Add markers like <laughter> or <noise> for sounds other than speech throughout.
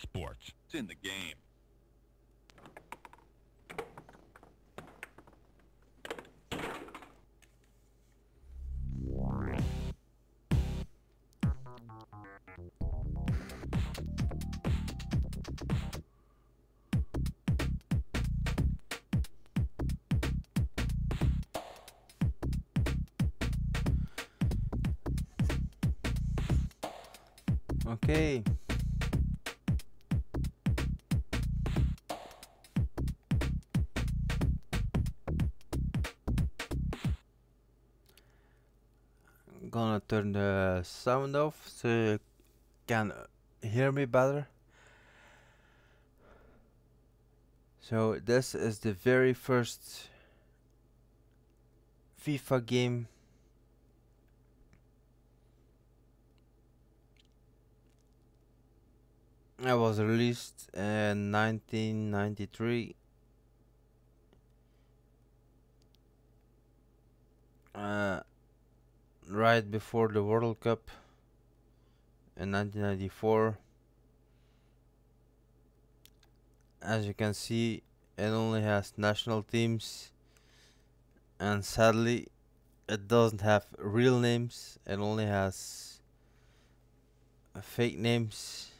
sports. It's in the game. Okay. gonna turn the sound off so you can hear me better. So this is the very first FIFA game It was released in 1993 uh, right before the World Cup in 1994. As you can see, it only has national teams, and sadly, it doesn't have real names, it only has fake names.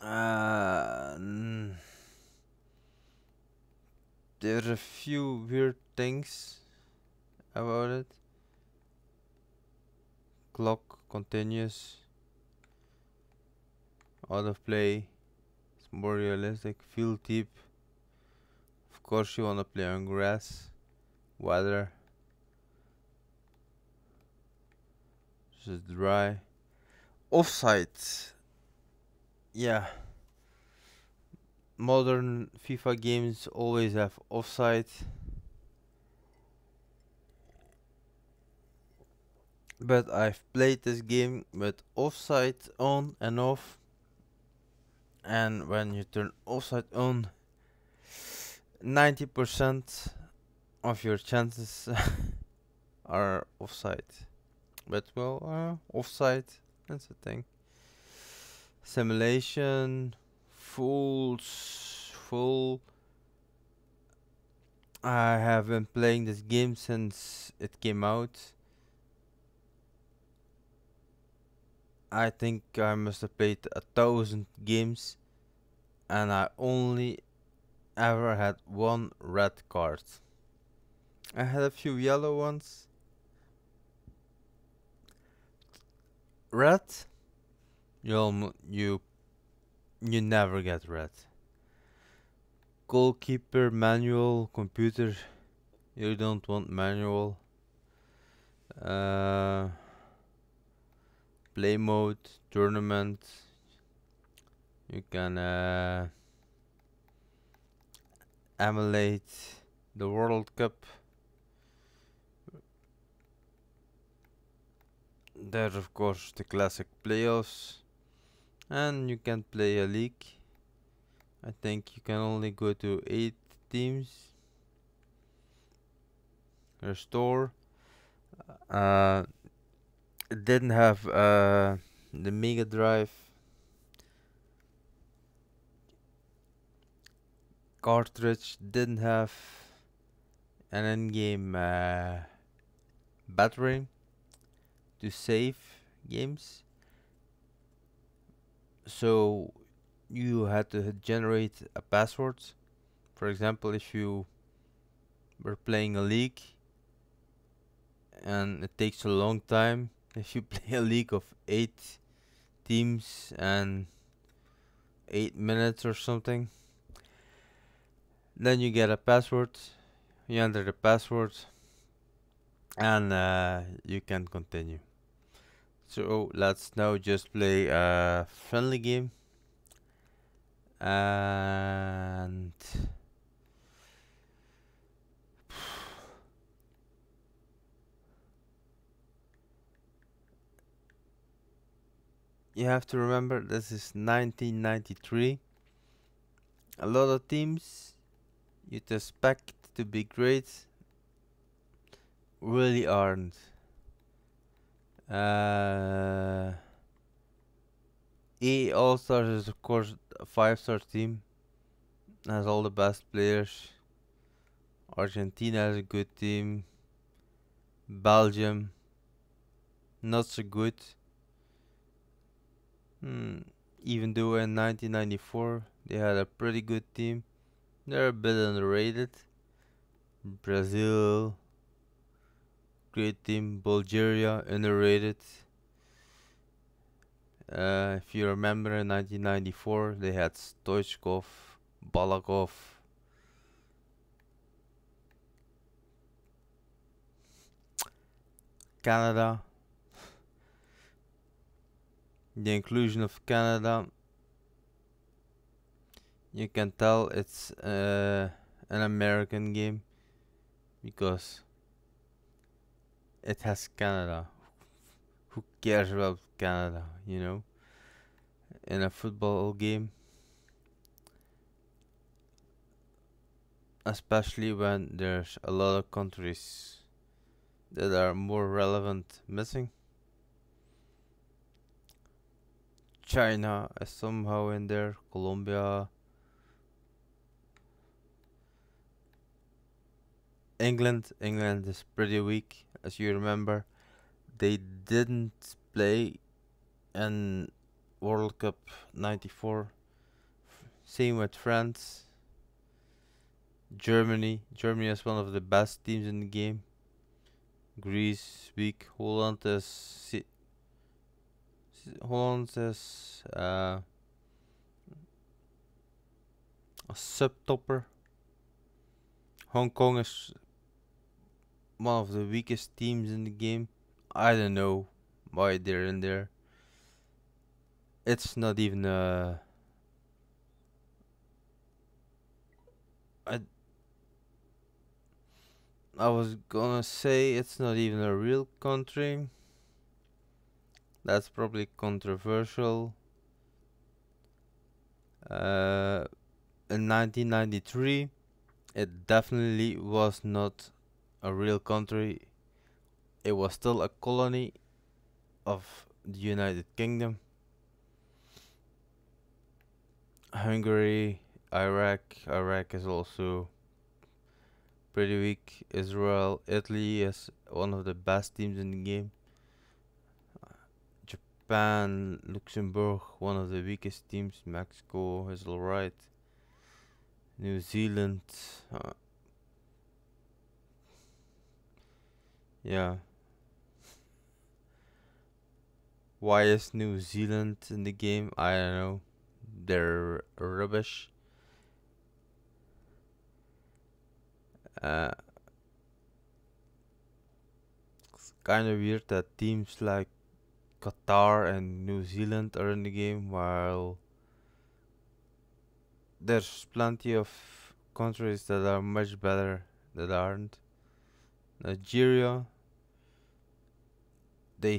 Uh, there are a few weird things about it clock continuous out of play it's more realistic field tip. of course you want to play on grass weather this dry offsite yeah modern FIFA games always have offside but I've played this game with offside on and off and when you turn offside on 90% of your chances <laughs> are offside but well uh, offside that's a thing simulation full full I have been playing this game since it came out I think I must have played a thousand games and I only ever had one red card. I had a few yellow ones. Red? You'll, you you never get red. Goalkeeper, manual, computer. You don't want manual. Uh play mode, tournament. You can uh, emulate the World Cup. There's of course the classic playoffs. And you can play a league. I think you can only go to 8 teams. Restore. Uh, it didn't have uh, the Mega Drive cartridge, didn't have an in-game uh, battery to save games. So you had to generate a password. For example, if you were playing a league and it takes a long time if you <laughs> play a league of eight teams and eight minutes or something then you get a password you enter the password and uh, you can continue so let's now just play a friendly game and you have to remember this is 1993. A lot of teams you'd expect to be great really aren't. Uh, All Stars is of course a five star team. Has all the best players. Argentina is a good team. Belgium not so good. Hmm. Even though in 1994 they had a pretty good team, they're a bit underrated. Brazil, great team. Bulgaria, underrated. Uh, if you remember in 1994, they had Stoichkov, Balakov. Canada, the inclusion of Canada you can tell it's uh, an American game because it has Canada who cares about Canada you know in a football game especially when there's a lot of countries that are more relevant missing China is somehow in there, Colombia, England. England is pretty weak, as you remember. They didn't play in World Cup 94. Same with France. Germany. Germany is one of the best teams in the game. Greece, weak. Holland is Hollands uh, eh, a subtopper. Hong Kong is one of the weakest teams in the game. I don't know why they're in there. It's not even a. Uh, I, I was gonna say it's not even a real country. That's probably controversial. Uh, in 1993, it definitely was not a real country. It was still a colony of the United Kingdom. Hungary, Iraq, Iraq is also pretty weak. Israel, Italy is one of the best teams in the game. Japan, Luxembourg, one of the weakest teams, Mexico is alright. New Zealand. Uh, yeah. Why is New Zealand in the game? I don't know. They're rubbish. Uh, it's kind of weird that teams like Qatar and New Zealand are in the game, while there's plenty of countries that are much better that aren't. Nigeria, they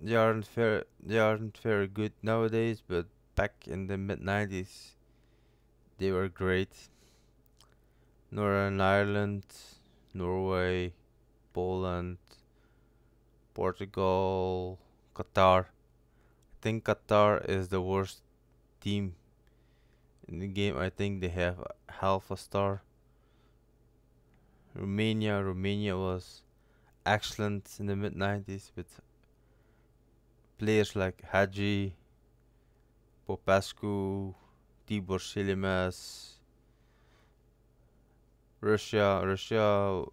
they aren't fair they aren't very good nowadays, but back in the mid nineties, they were great. Northern Ireland, Norway, Poland, Portugal, Qatar. I think Qatar is the worst team in the game. I think they have half a star. Romania. Romania was excellent in the mid 90s with players like Haji, Popescu, Tibor Silimas. Russia. Russia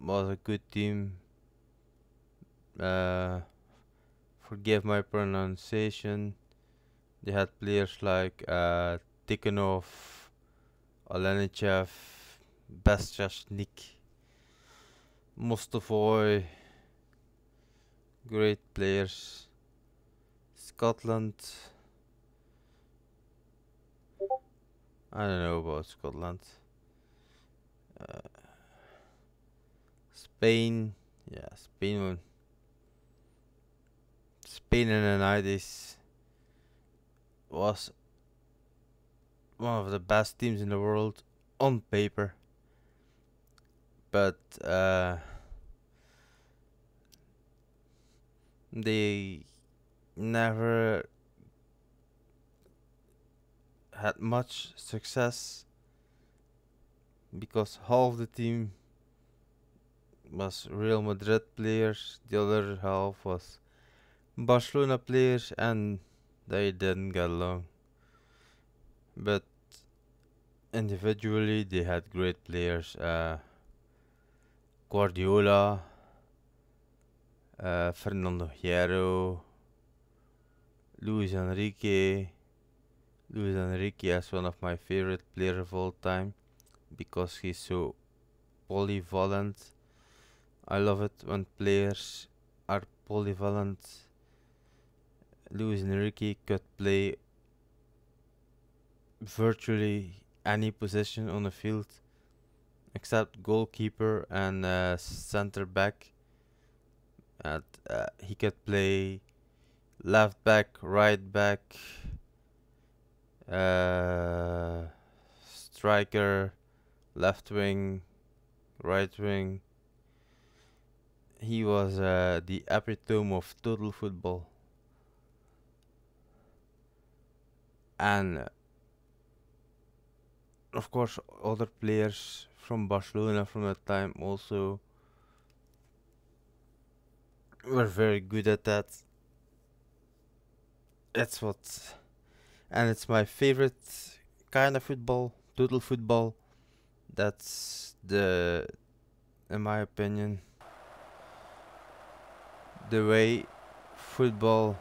was a good team. Uh, forgive my pronunciation. They had players like uh, Tikhonov, Olenichev, Bestrashnik, Mostovoy. Great players. Scotland. I don't know about Scotland. Uh, Spain. Yeah, Spain spinning an Aidis was one of the best teams in the world on paper. But uh, they never had much success because half the team was Real Madrid players, the other half was Barcelona players and they didn't get along. But individually, they had great players. Uh, Guardiola, uh, Fernando Hierro, Luis Enrique. Luis Enrique is one of my favorite players of all time because he's so polyvalent. I love it when players are polyvalent Luis Enrique could play virtually any position on the field except goalkeeper and uh, center back. And, uh, he could play left back, right back, uh, striker, left wing, right wing. He was uh, the epitome of total football. and uh, of course other players from Barcelona from that time also were very good at that. That's what and it's my favorite kind of football, total football. That's the in my opinion the way football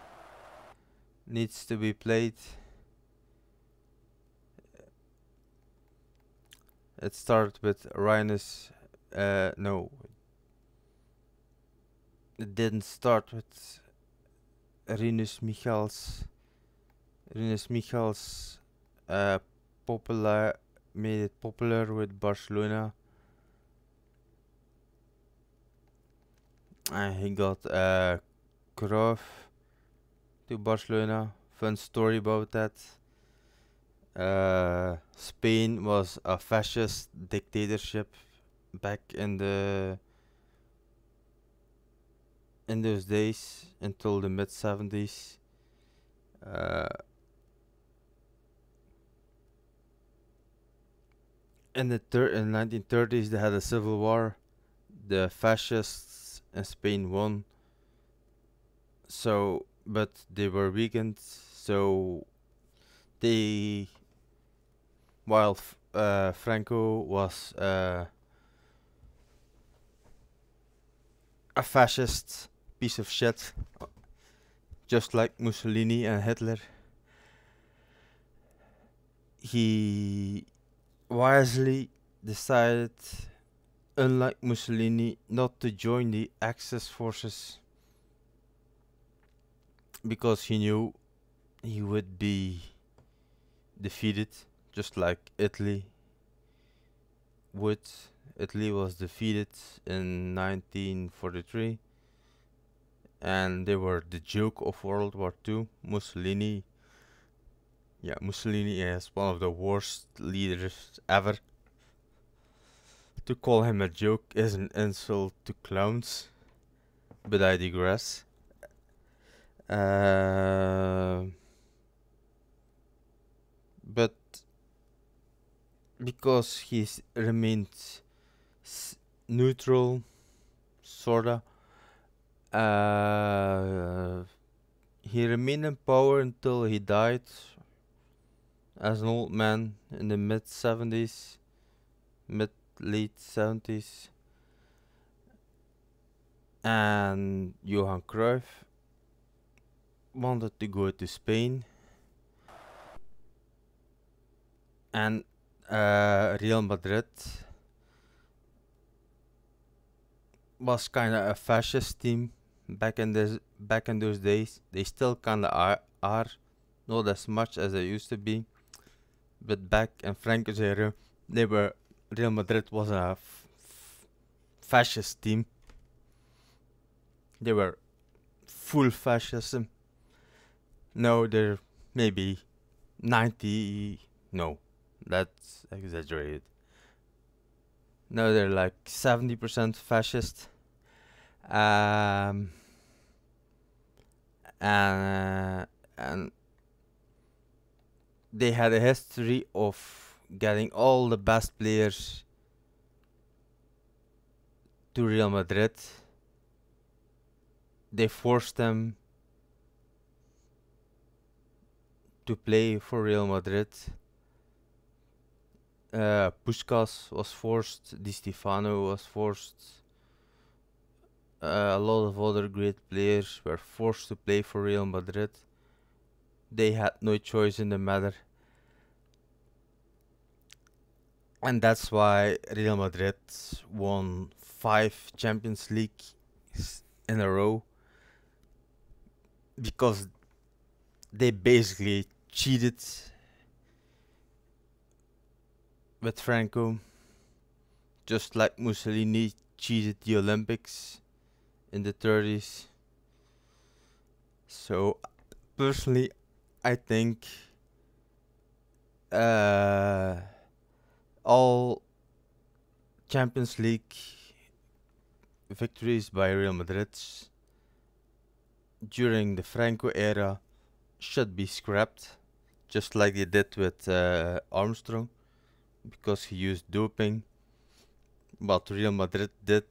needs to be played. It started with Rhinus. Uh, no. It didn't start with Rinus Michels. Rinus Michels uh, popular made it popular with Barcelona. And he got uh, Cruyff to Barcelona. Fun story about that uh, Spain was a fascist dictatorship back in the in those days until the mid 70s. Uh, in the thir- in 1930s they had a civil war. The fascists in Spain won. So, but they were weakened. So they while uh, Franco was uh, a fascist piece of shit, just like Mussolini and Hitler. He wisely decided, unlike Mussolini, not to join the Axis forces because he knew he would be defeated just like Italy which Italy was defeated in 1943 and they were the joke of World War II. Mussolini, yeah, Mussolini is one of the worst leaders ever. To call him a joke is an insult to clowns, but I digress. Uh, but because he remained neutral, sorta. Uh, he remained in power until he died as an old man in the mid 70s, mid late 70s. And Johan Cruyff wanted to go to Spain and uh, Real Madrid was kind of a fascist team back in this back in those days. They still kind of are, are not as much as they used to be, but back in Franco's era, they were Real Madrid was a fascist team. They were full fascism. No, they're maybe 90, no, that's exaggerated. No, they're like 70% fascist. Um, and, uh, and they had a history of getting all the best players to Real Madrid. They forced them to play for Real Madrid uh, Puskas was forced, Di Stefano was forced. Uh, a lot of other great players were forced to play for Real Madrid. They had no choice in the matter. And that's why Real Madrid won five Champions League in a row because they basically cheated with Franco, just like Mussolini cheated the Olympics in the 30s. So, personally, I think uh, all Champions League victories by Real Madrid during the Franco era should be scrapped, just like they did with uh, Armstrong because he used doping. What Real Madrid did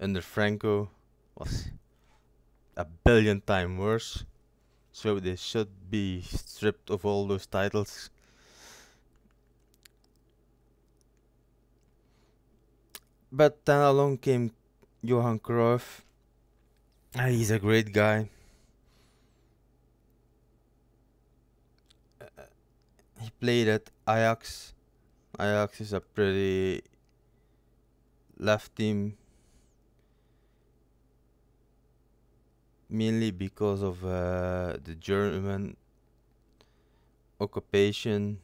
under Franco was a billion times worse. So they should be stripped of all those titles. But then along came Johan Cruyff. And ah, he's a great guy. Uh, he played at Ajax Ajax is a pretty left team mainly because of uh, the German occupation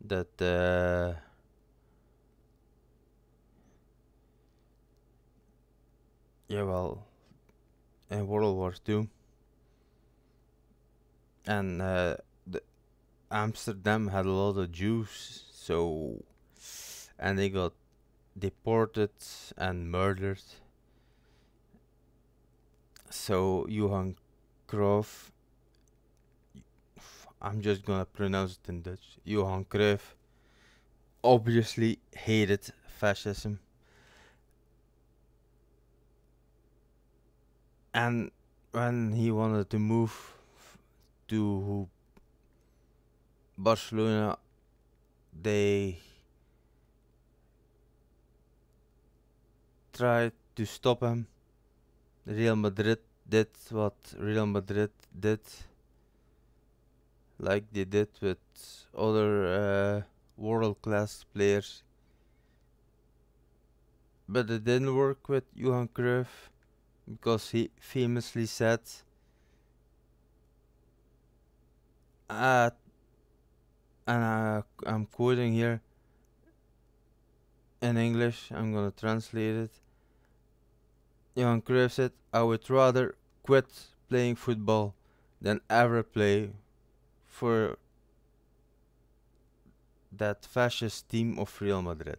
that uh, yeah well in World War Two and uh, Amsterdam had a lot of Jews so, and they got deported and murdered. So Johan Cruyff, I'm just gonna pronounce it in Dutch. Johan Cruyff obviously hated fascism. And when he wanted to move to Barcelona they tried to stop him. Real Madrid did what Real Madrid did, like they did with other uh, world class players. But it didn't work with Johan Cruyff because he famously said, At ah, and I, I'm quoting here in English. I'm gonna translate it. Johan Cruyff said, "I would rather quit playing football than ever play for that fascist team of Real Madrid."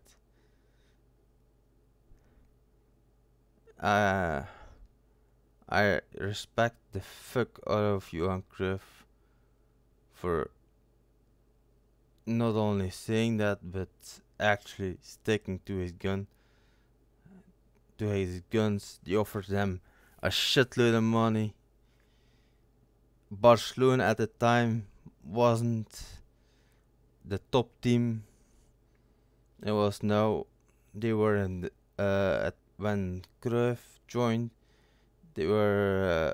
Uh, I respect the fuck out of Johan Cruyff for not only saying that but actually sticking to his gun to his guns he offered them a shitload of money Barcelona at the time wasn't the top team it was now they were in the, uh, at when Cruyff joined they were uh,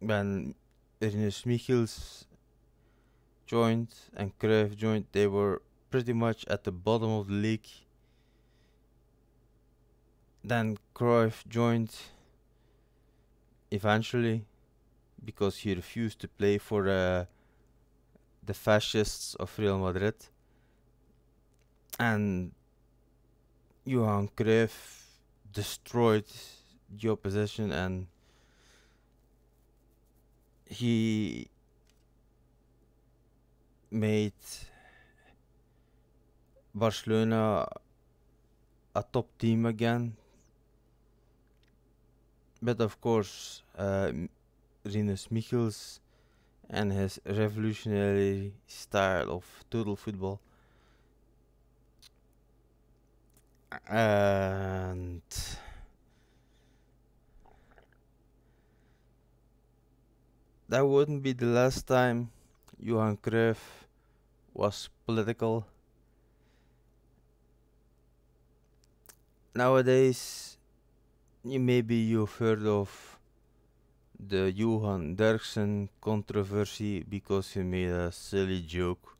when Ernest Michels joint and Cruyff joint, they were pretty much at the bottom of the league. Then Cruyff joined eventually because he refused to play for uh, the fascists of Real Madrid. And Johan Cruyff destroyed the opposition and he made Barcelona a top team again. But of course, uh, Rinus Michels and his revolutionary style of total football. And that wouldn't be the last time Johan Cruyff was political. Nowadays, you, maybe you've heard of the Johan Derksen controversy because he made a silly joke.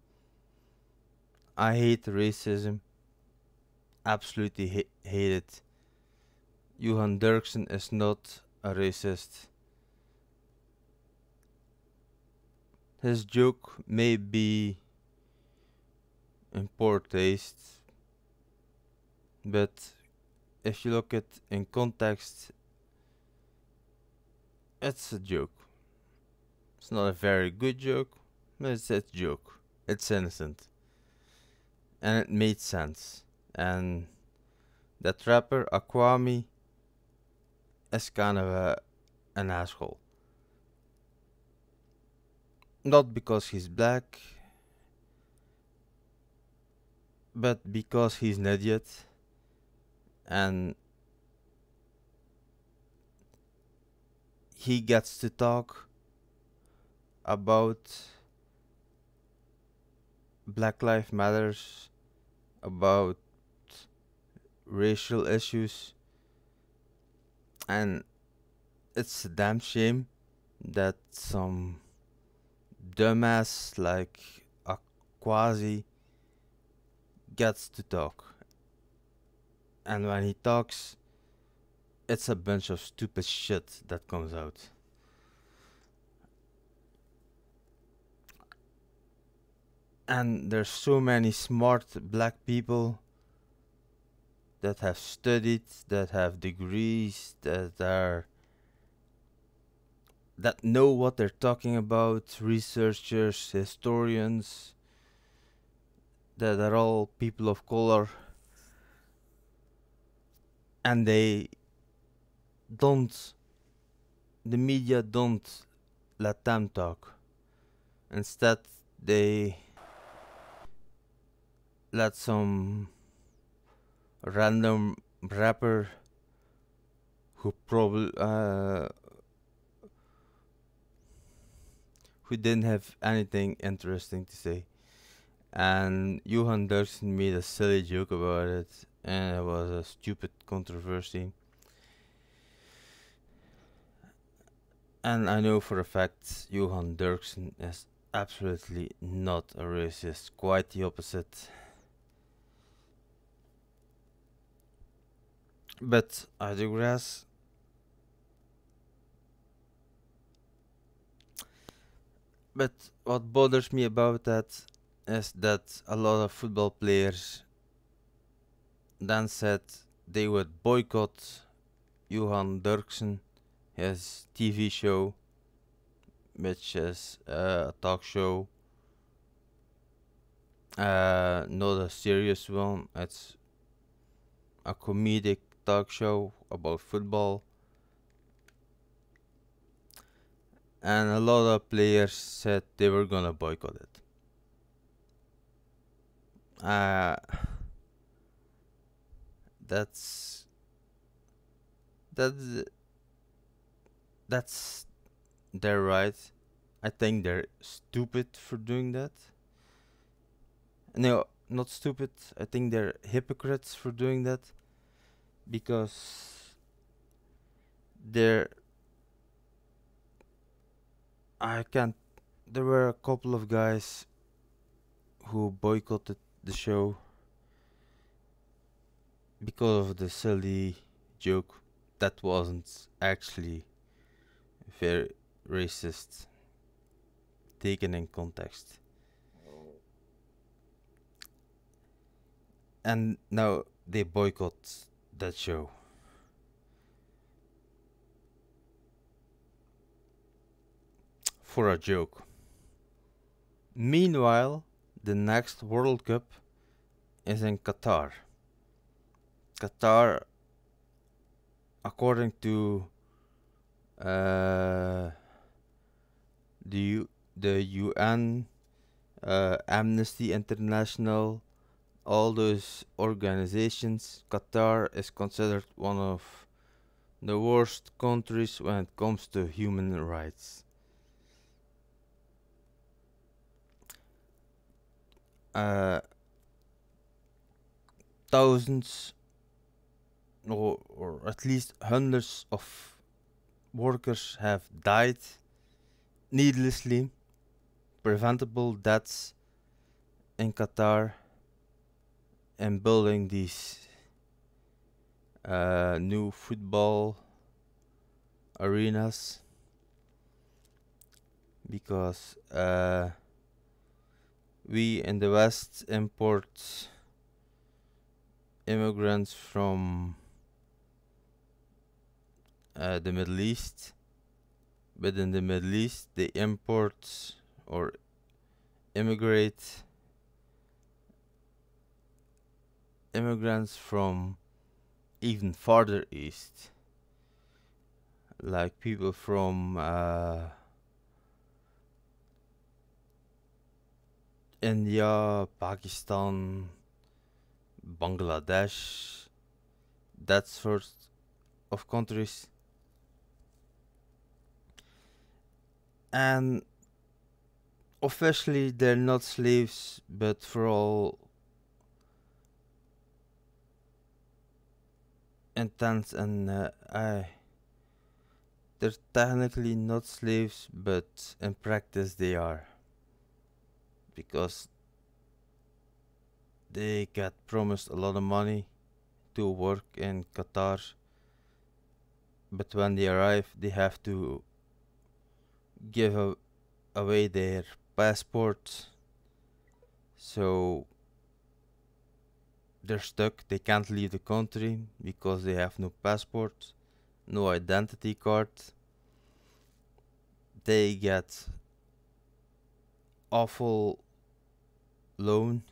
I hate racism. Absolutely ha hate it. Johan Derksen is not a racist. His joke may be in poor taste, but if you look at it in context, it's a joke. It's not a very good joke, but it's a joke. It's innocent. And it made sense. And that rapper, Aquami, is kind of a, an asshole not because he's black, but because he's an idiot and he gets to talk about black life matters about racial issues and it's a damn shame that some dumbass like a quasi gets to talk. And when he talks, it's a bunch of stupid shit that comes out. And there's so many smart black people that have studied, that have degrees, that are that know what they're talking about, researchers, historians, that are all people of color, and they don't, the media don't let them talk. Instead, they let some random rapper who probably uh, who didn't have anything interesting to say. And Johan Dirksen made a silly joke about it, and it was a stupid controversy. And I know for a fact Johan Dirksen is absolutely not a racist, quite the opposite. But I digress. But what bothers me about that is that a lot of football players then said they would boycott Johan Dirksen, his TV show, which is uh, a talk show. Uh, not a serious one, it's a comedic talk show about football and a lot of players said they were gonna boycott it. Uh, that's that's that's their right. I think they're stupid for doing that. No, not stupid. I think they're hypocrites for doing that because they're I can't. There were a couple of guys who boycotted the show because of the silly joke that wasn't actually very racist taken in context. And now they boycott that show. for a joke. Meanwhile, the next World Cup is in Qatar. Qatar, according to uh, the U- the UN, uh, Amnesty International, all those organizations, Qatar is considered one of the worst countries when it comes to human rights. uh, thousands or, or at least hundreds of workers have died needlessly, preventable deaths in Qatar and building these uh, new football arenas because uh, we in the West import immigrants from uh, the Middle East, but in the Middle East they import or immigrate immigrants from even farther east, like people from. Uh, India, Pakistan, Bangladesh, that sort of countries. And officially, they're not slaves, but for all intents and uh, I, they're technically not slaves, but in practice, they are because they got promised a lot of money to work in Qatar but when they arrive they have to give a, away their passports so they're stuck they can't leave the country because they have no passport no identity card they get awful loan.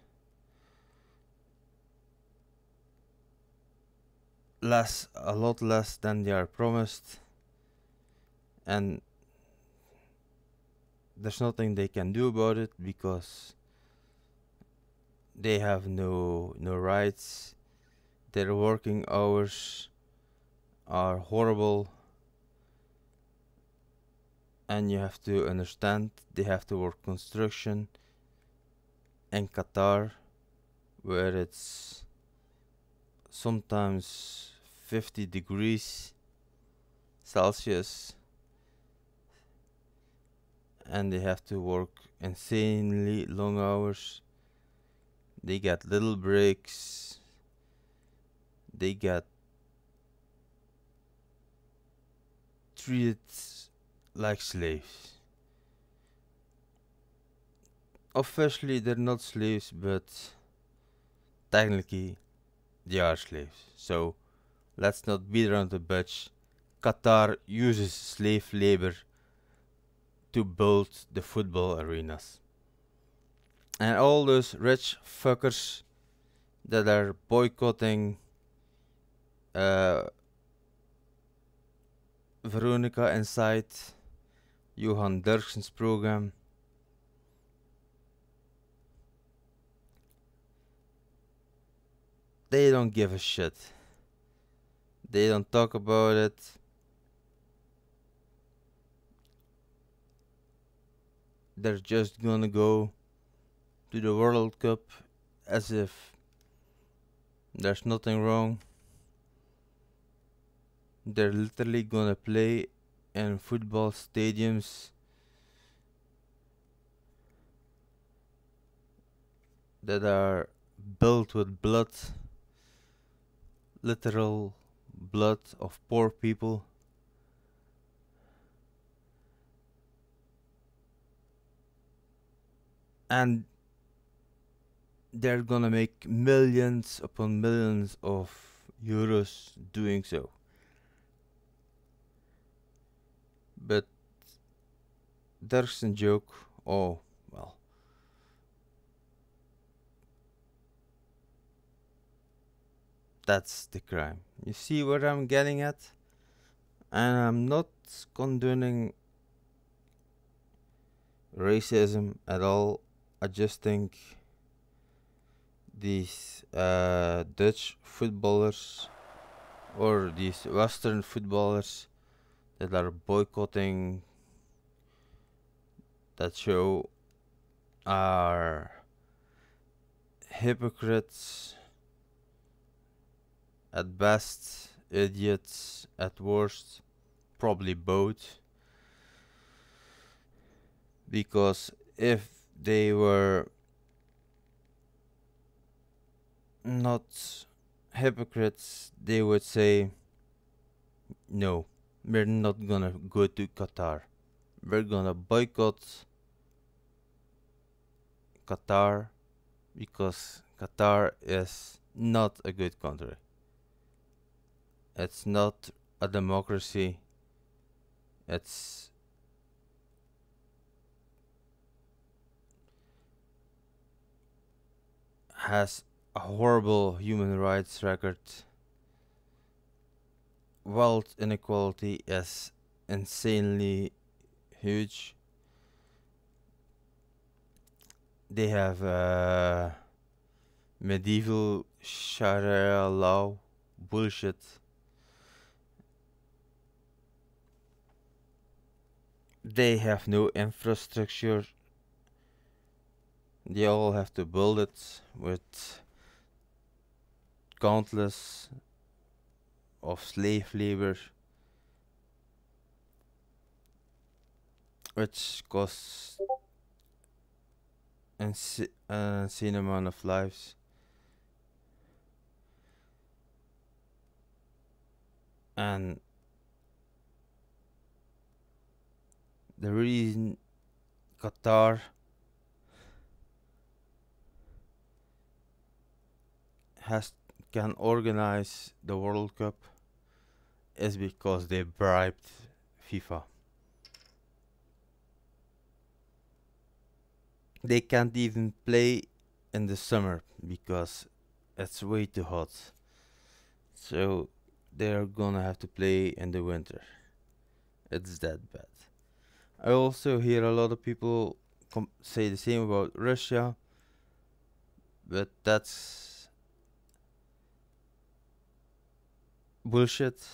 Less, a lot less than they are promised. And there's nothing they can do about it because they have no no rights their working hours are horrible and you have to understand they have to work construction in Qatar where it's sometimes 50 degrees Celsius and they have to work insanely long hours they get little breaks they get treated like slaves officially they're not slaves, but technically they are slaves. So let's not beat around the bush. Qatar uses slave labor to build the football arenas. And all those rich fuckers that are boycotting uh, Veronica Inside, Johan Dirksen's program. they don't give a shit. They don't talk about it. They're just gonna go to the World Cup as if there's nothing wrong. They're literally gonna play in football stadiums. that are built with blood literal blood of poor people. And they're gonna make millions upon millions of euros doing so. But there's a joke, oh, That's the crime. You see what I'm getting at? And I'm not condoning racism at all. I just think these uh, Dutch footballers or these Western footballers that are boycotting that show are hypocrites at best idiots at worst probably both because if they were not hypocrites they would say no we're not gonna go to Qatar we're gonna boycott Qatar because Qatar is not a good country it's not a democracy. It's has a horrible human rights record. Wealth inequality is insanely huge. They have uh, medieval Sharia law bullshit. they have no infrastructure they all have to build it with countless of slave labor which costs an insane amount of lives and the reason Qatar has can organize the World Cup is because they bribed FIFA. They can't even play in the summer because it's way too hot. So they're gonna have to play in the winter. It's that bad. I also hear a lot of people say the same about Russia, but that's bullshit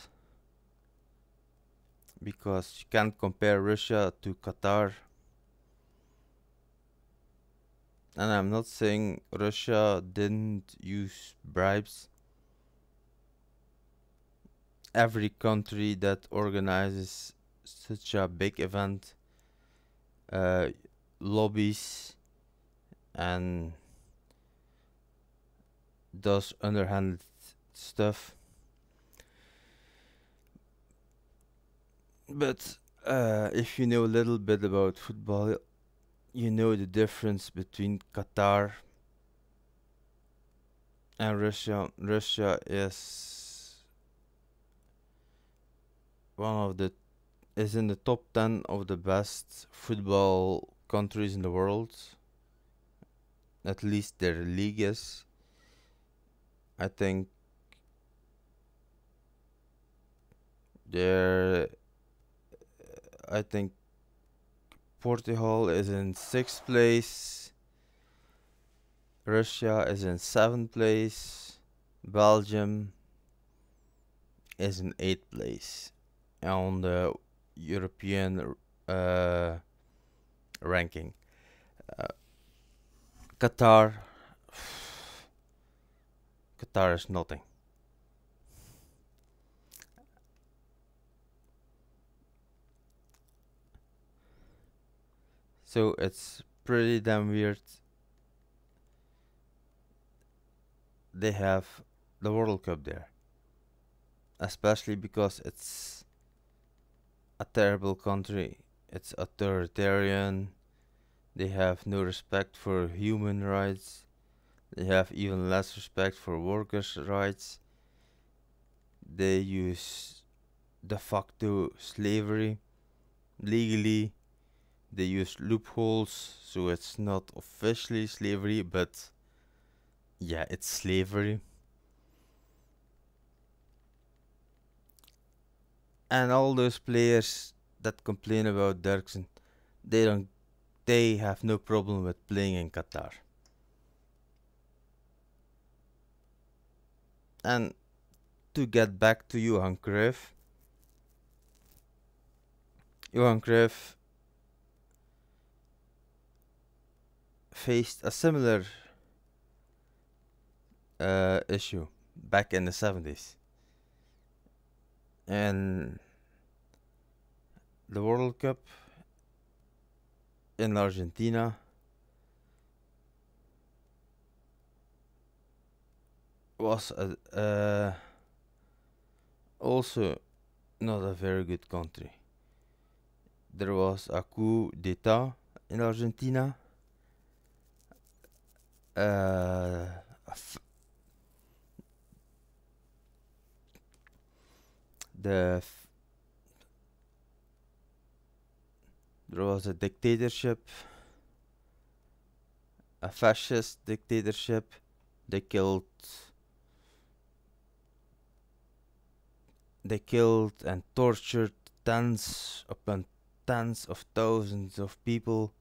because you can't compare Russia to Qatar. And I'm not saying Russia didn't use bribes. Every country that organizes such a big event uh, lobbies and does underhanded stuff. But uh, if you know a little bit about football, you know the difference between Qatar and Russia. Russia is one of the is in the top 10 of the best football countries in the world. At least their league is. I think there I think Portugal is in sixth place. Russia is in seventh place. Belgium is in eighth place. On the European uh, ranking. Uh, Qatar, <sighs> Qatar is nothing. So it's pretty damn weird. They have the World Cup there, especially because it's a terrible country. It's authoritarian. They have no respect for human rights. They have even less respect for workers' rights. They use de facto slavery legally. They use loopholes, so it's not officially slavery, but yeah, it's slavery. and all those players that complain about Dirksen, they don't they have no problem with playing in Qatar. And to get back to Johan Cruyff, Johan Cruyff faced a similar uh, issue back in the 70s and the World Cup in Argentina was a, uh, also not a very good country. There was a coup d'etat in Argentina. Uh, the there was a dictatorship a fascist dictatorship they killed they killed and tortured tens upon tens of thousands of people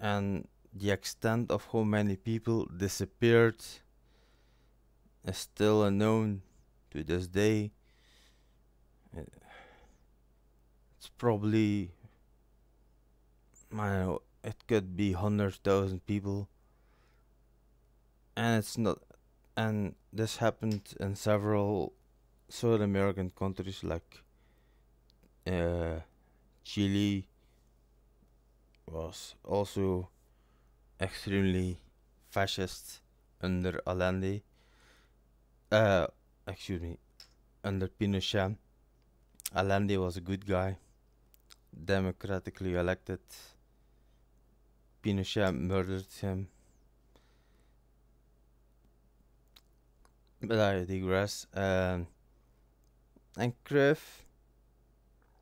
and the extent of how many people disappeared is still unknown to this day it's probably I know, it could be 100,000 people and it's not and this happened in several South American countries like uh, Chile was also extremely fascist under Allende. Uh, excuse me, under Pinochet, Allende was a good guy, democratically elected. Pinochet murdered him. But I digress. Um, and Cruyff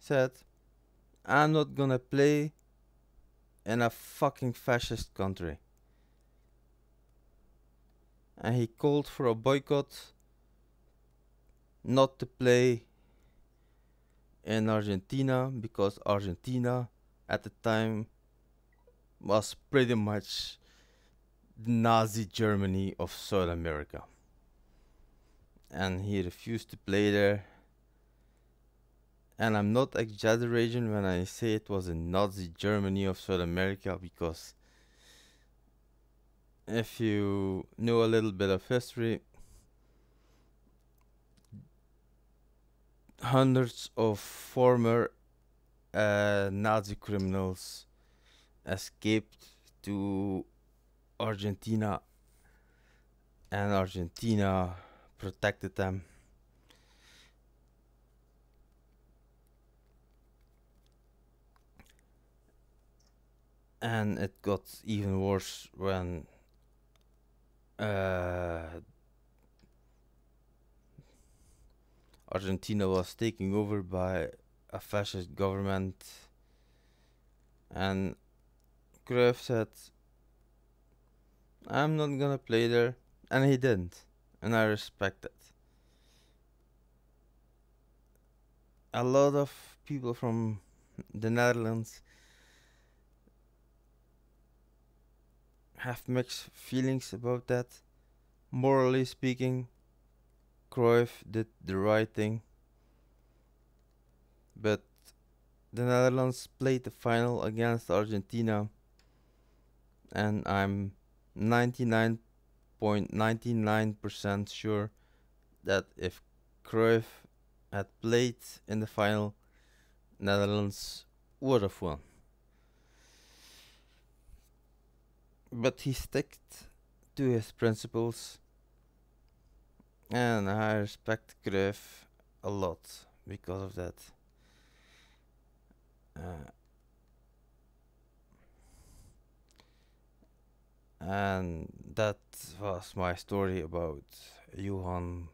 said, I'm not gonna play in a fucking fascist country. And he called for a boycott not to play in Argentina because Argentina at the time was pretty much Nazi Germany of South America. And he refused to play there. And I'm not exaggerating when I say it was a Nazi Germany of South America because if you know a little bit of history, hundreds of former uh, Nazi criminals escaped to Argentina, and Argentina protected them. And it got even worse when uh, Argentina was taken over by a fascist government. And Cruyff said, I'm not gonna play there. And he didn't. And I respect it. A lot of people from the Netherlands have mixed feelings about that, morally speaking. Cruyff did the right thing. But the Netherlands played the final against Argentina. And I'm 99.99% sure that if Cruyff had played in the final, Netherlands would have won. But he stuck to his principles and I respect Grif a lot because of that. Uh, and that was my story about Johan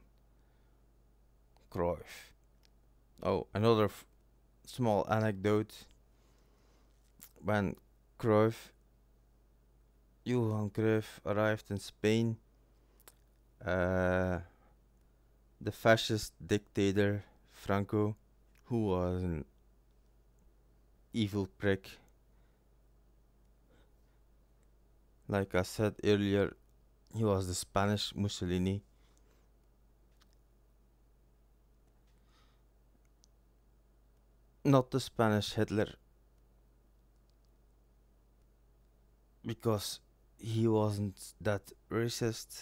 Cruyff. Oh, another small anecdote. When Cruyff, Johan Cruyff arrived in Spain, uh, the fascist dictator Franco, who was an evil prick. Like I said earlier, he was the Spanish Mussolini. Not the Spanish Hitler. Because he wasn't that racist.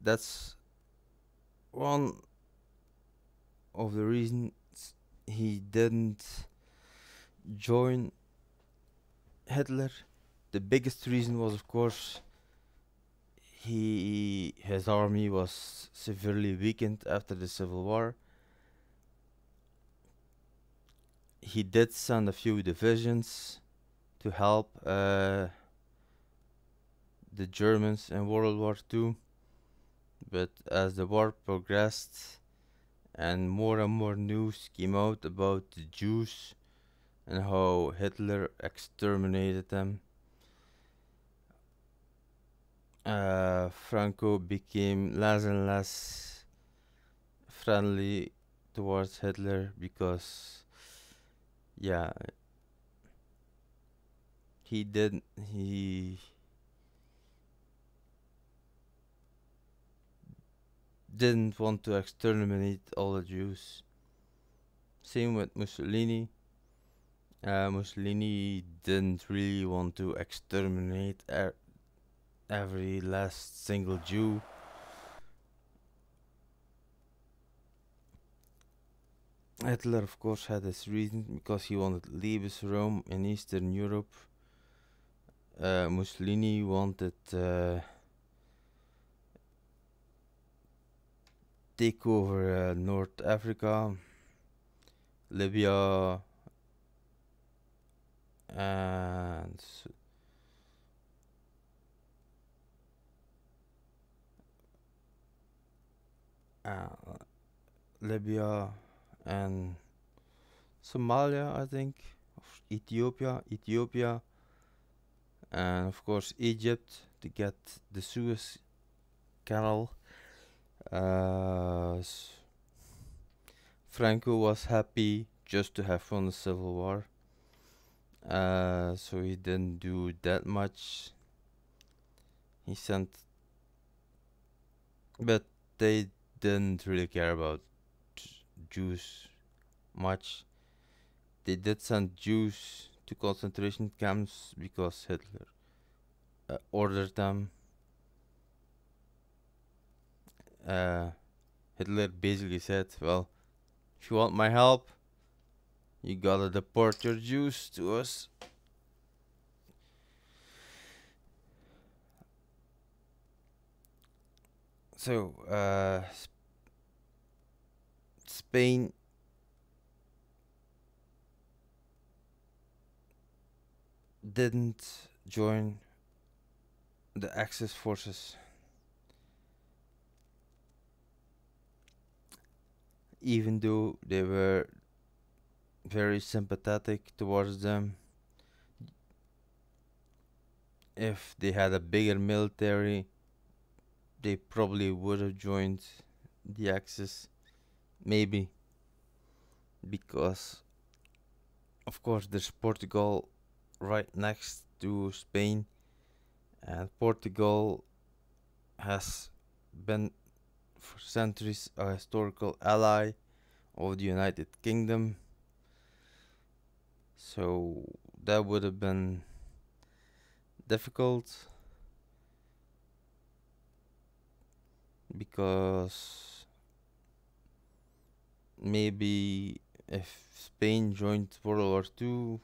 That's one of the reasons he didn't join Hitler. The biggest reason was, of course, he his army was severely weakened after the Civil War. He did send a few divisions to help uh, the Germans in World War II but as the war progressed and more and more news came out about the Jews and how Hitler exterminated them, uh, Franco became less and less friendly towards Hitler because, yeah, he did, he didn't want to exterminate all the Jews. Same with Mussolini. Uh, Mussolini didn't really want to exterminate er every last single Jew. Hitler, of course, had his reasons because he wanted Liebes Rome in Eastern Europe. Uh, Mussolini wanted. Uh, take over uh, North Africa, Libya, and uh, Libya and Somalia, I think, Ethiopia, Ethiopia, and of course Egypt to get the Suez Canal uh, Franco was happy just to have won the Civil War. Uh, so he didn't do that much. He sent. But they didn't really care about Jews much. They did send Jews to concentration camps because Hitler uh, ordered them. uh, Hitler basically said, well, if you want my help, you gotta deport your Jews to us. So, uh, Sp Spain didn't join the Axis forces. even though they were very sympathetic towards them. If they had a bigger military, they probably would have joined the Axis, maybe. Because, of course, there's Portugal right next to Spain, and Portugal has been for centuries a historical ally of the United Kingdom. So that would have been difficult because maybe if Spain joined World War II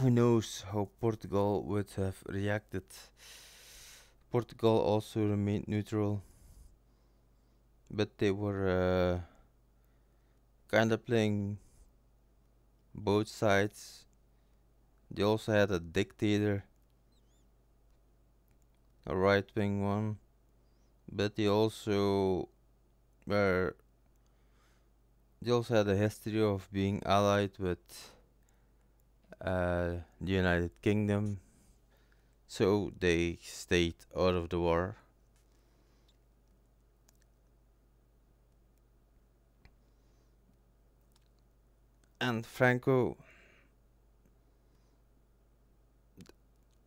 who knows how Portugal would have reacted. Portugal also remained neutral, but they were uh, kind of playing both sides. They also had a dictator, a right wing one, but they also were. They also had a history of being allied with uh, the United Kingdom, so they stayed out of the war. And Franco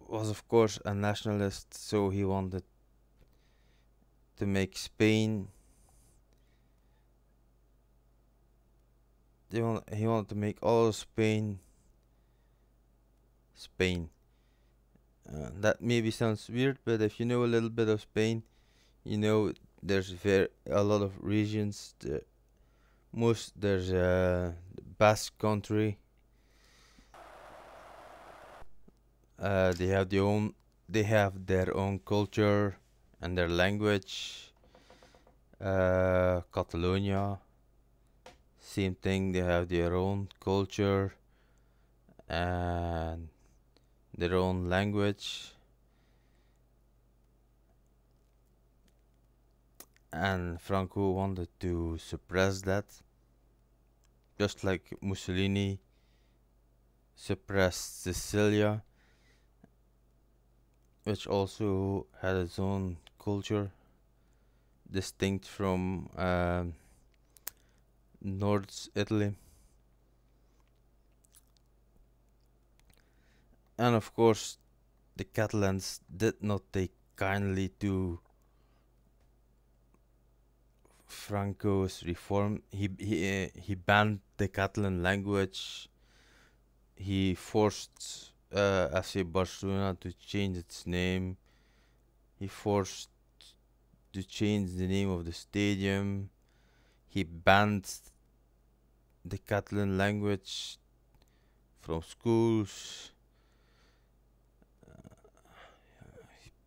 was, of course, a nationalist, so he wanted to make Spain. He wanted to make all Spain Spain. Uh, that maybe sounds weird, but if you know a little bit of Spain, you know there's a lot of regions. The most there's a uh, Basque country. Uh, they have their own. They have their own culture and their language. Uh, Catalonia. Same thing. They have their own culture and their own language and Franco wanted to suppress that just like Mussolini suppressed Sicilia which also had its own culture distinct from uh, North Italy And of course, the Catalans did not take kindly to Franco's reform. He he eh, he banned the Catalan language. He forced uh, FC Barcelona to change its name. He forced to change the name of the stadium. He banned the Catalan language from schools.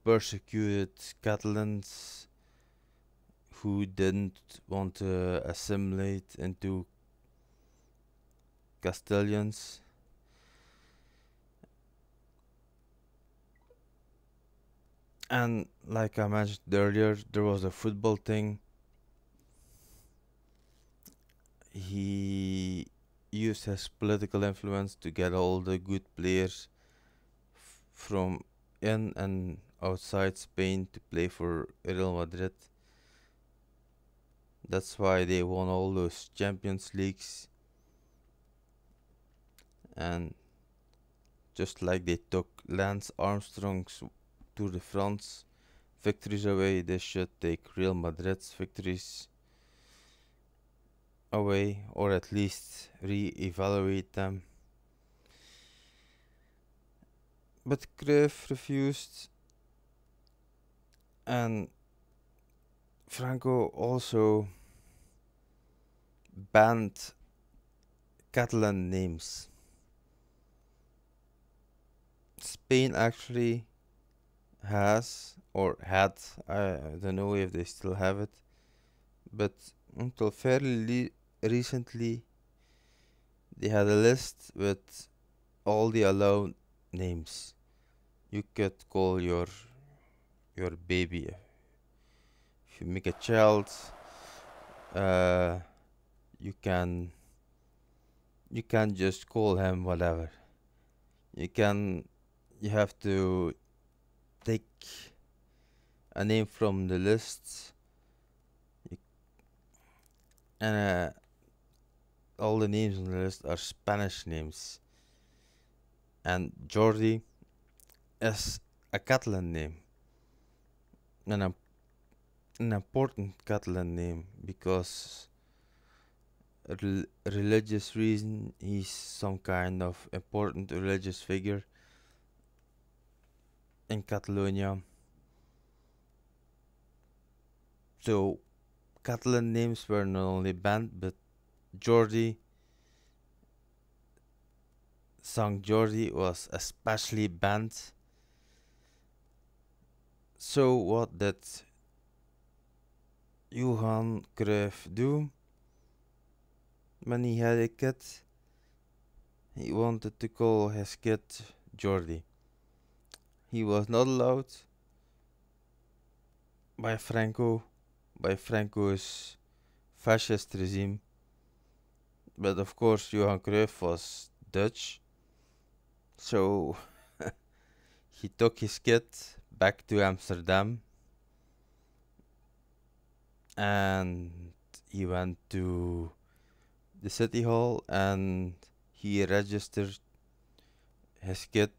persecuted Catalans who didn't want to assimilate into Castilians. And like I mentioned earlier, there was a football thing. He used his political influence to get all the good players from in and outside Spain to play for Real Madrid. That's why they won all those Champions Leagues. And just like they took Lance Armstrong's Tour de France victories away, they should take Real Madrid's victories away or at least re-evaluate them. But Cruyff refused and Franco also banned Catalan names. Spain actually has or had, I don't know if they still have it, but until fairly recently they had a list with all the allowed names. You could call your your baby if you make a child uh, you can you can just call him whatever you can you have to take a name from the list and uh, all the names on the list are Spanish names and Jordi is a Catalan name an, an important Catalan name because re religious reason he's some kind of important religious figure in Catalonia. So Catalan names were not only banned but Jordi St. Jordi was especially banned so what did Johan Cruyff do when he had a kid? He wanted to call his kid Jordi. He was not allowed by Franco, by Franco's fascist regime. But of course, Johan Cruyff was Dutch, so <laughs> he took his kid back to Amsterdam and he went to the city hall and he registered his kid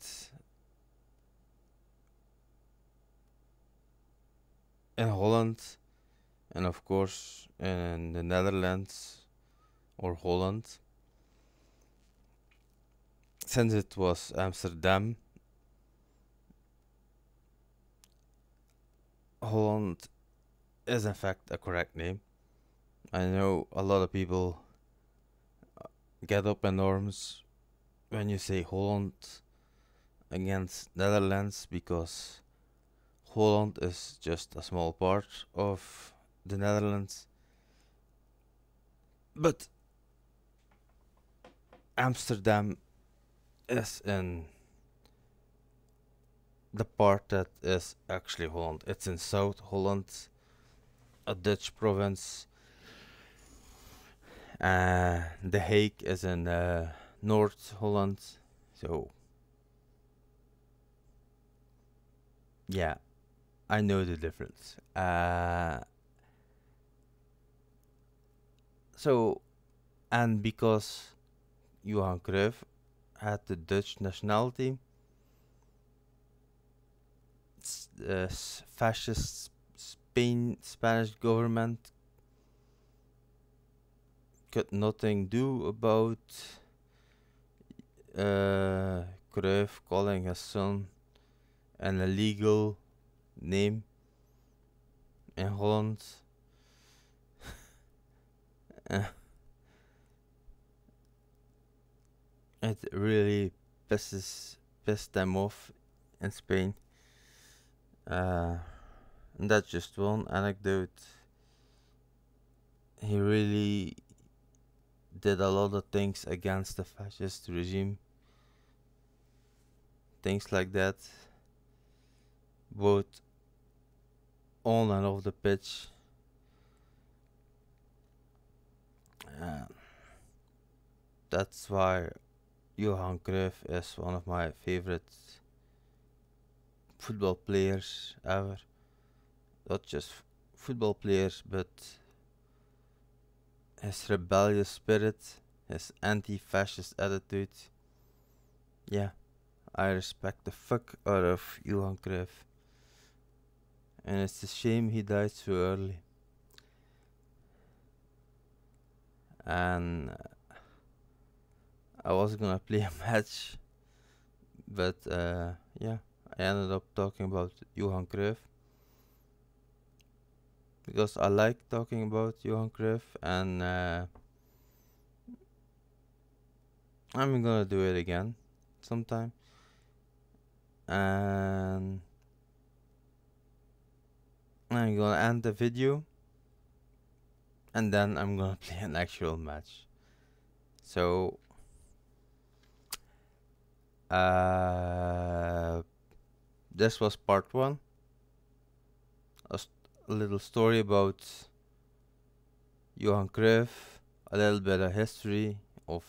in Holland and of course in the Netherlands or Holland since it was Amsterdam Holland is in fact a correct name. I know a lot of people uh, get up in arms when you say Holland against Netherlands because Holland is just a small part of the Netherlands. But Amsterdam is in the part that is actually Holland. It's in South Holland, a Dutch province. Uh, the Hague is in uh, North Holland. So, yeah, I know the difference. Uh, so, and because Johan Cruyff had the Dutch nationality, uh, fascist Spain Spanish government could nothing do about uh, Cruyff calling his son an illegal name in Holland. <laughs> it really pisses pissed them off in Spain. Uh, and that's just one anecdote. He really did a lot of things against the fascist regime. Things like that. Both on and off the pitch. Uh, that's why Johan Cruyff is one of my favorites football players ever. Not just football players, but his rebellious spirit, his anti fascist attitude. Yeah, I respect the fuck out of Johan Cruyff. And it's a shame he died so early. And uh, I was gonna <laughs> play a match, but uh, yeah. I ended up talking about Johan Cruyff because I like talking about Johan Cruyff and uh, I'm gonna do it again sometime and I'm gonna end the video and then I'm gonna <laughs> play an actual match so uh this was part one. A, a little story about Johan Cruyff, a little bit of history of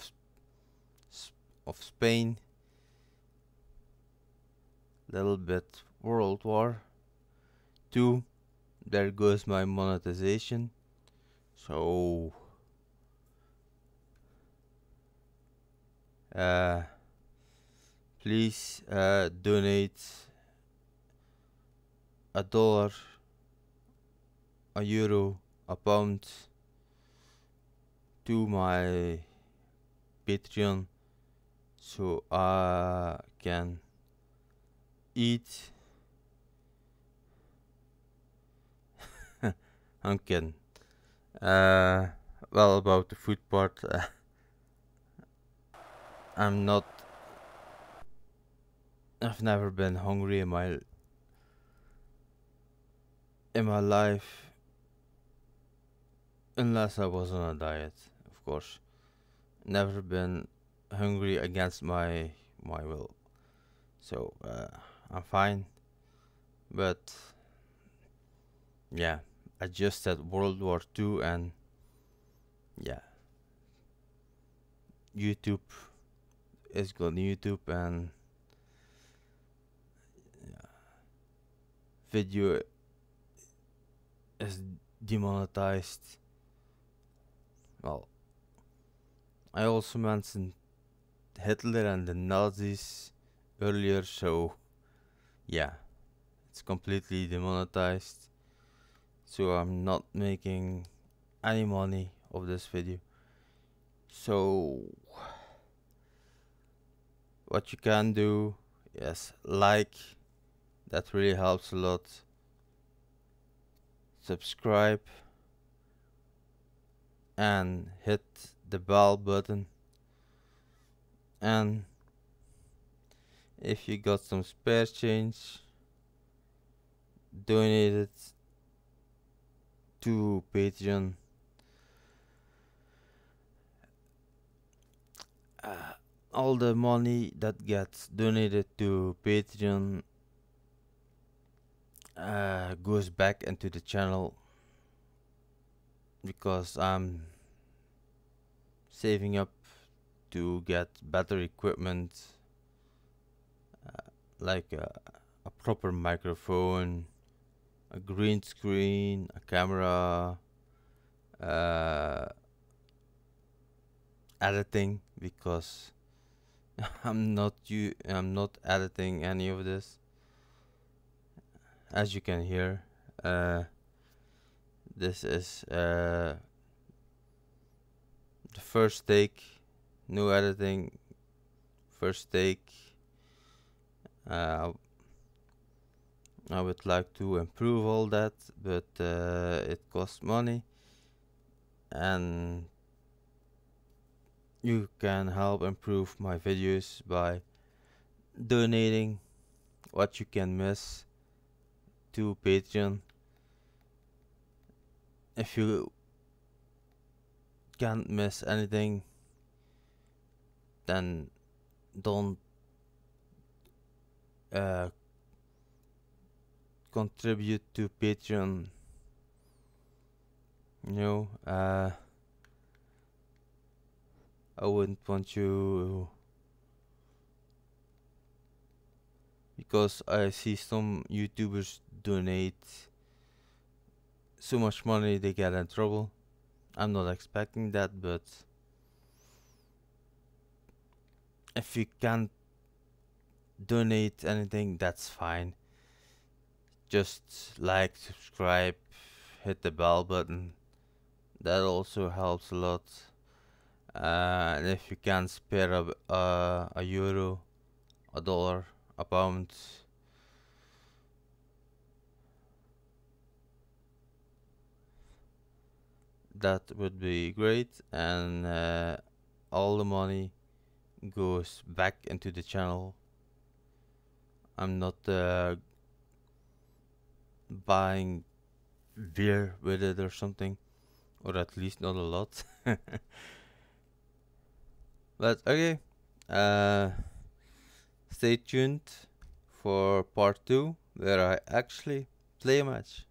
sp of Spain, little bit World War. Two, there goes my monetization. So. Uh, please uh, donate a dollar, a euro, a pound to my Patreon so I can eat. <laughs> I'm kidding. Uh, well, about the food part, uh, I'm not. I've never been hungry in my in my life unless I was on a diet, of course. Never been hungry against my my will. So uh, I'm fine. But yeah, I just had World War II and yeah. YouTube is gone YouTube and yeah, video is demonetized. Well, I also mentioned Hitler and the Nazis earlier, so yeah, it's completely demonetized. So I'm not making any money of this video. So what you can do is like that really helps a lot subscribe and hit the bell button and if you got some spare change donate it to patreon uh, all the money that gets donated to patreon uh, goes back into the channel because I'm saving up to get better equipment uh, like a, a, proper microphone a green screen a camera uh, editing because <laughs> I'm not you I'm not editing any of this as you can hear uh, this is uh, the first take new editing first take uh, I would like to improve all that but uh, it costs money and you can help improve my videos by donating what you can miss to Patreon if you can't miss anything then don't uh, contribute to Patreon you know uh, I wouldn't want you because I see some YouTubers donate so much money they get in trouble. I'm not expecting that, but if you can't donate anything, that's fine. Just like, subscribe, hit the bell button. That also helps a lot. Uh, and if you can spare a, uh, a euro, a dollar, about that would be great and uh, all the money goes back into the channel I'm not uh, buying beer with it or something or at least not a lot <laughs> but okay uh, Stay tuned for part 2 where I actually play a match.